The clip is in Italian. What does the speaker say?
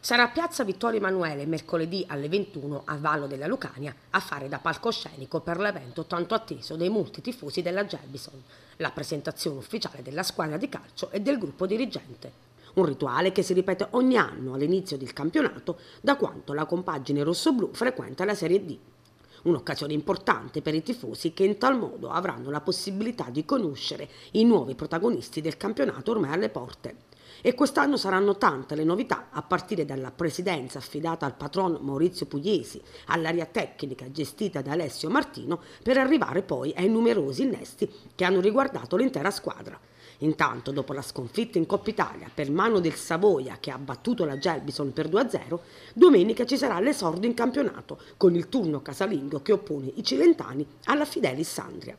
sarà a Piazza Vittorio Emanuele mercoledì alle 21 a Vallo della Lucania a fare da palcoscenico per l'evento tanto atteso dei molti tifosi della Gelbison, la presentazione ufficiale della squadra di calcio e del gruppo dirigente. Un rituale che si ripete ogni anno all'inizio del campionato da quanto la compagine rossoblu frequenta la Serie D. Un'occasione importante per i tifosi che in tal modo avranno la possibilità di conoscere i nuovi protagonisti del campionato ormai alle porte e quest'anno saranno tante le novità a partire dalla presidenza affidata al patron Maurizio Pugliesi, all'area tecnica gestita da Alessio Martino per arrivare poi ai numerosi innesti che hanno riguardato l'intera squadra. Intanto, dopo la sconfitta in Coppa Italia per mano del Savoia che ha battuto la Gelbison per 2-0, domenica ci sarà l'esordio in campionato con il turno casalingo che oppone i Cilentani alla Fidelis Sandria.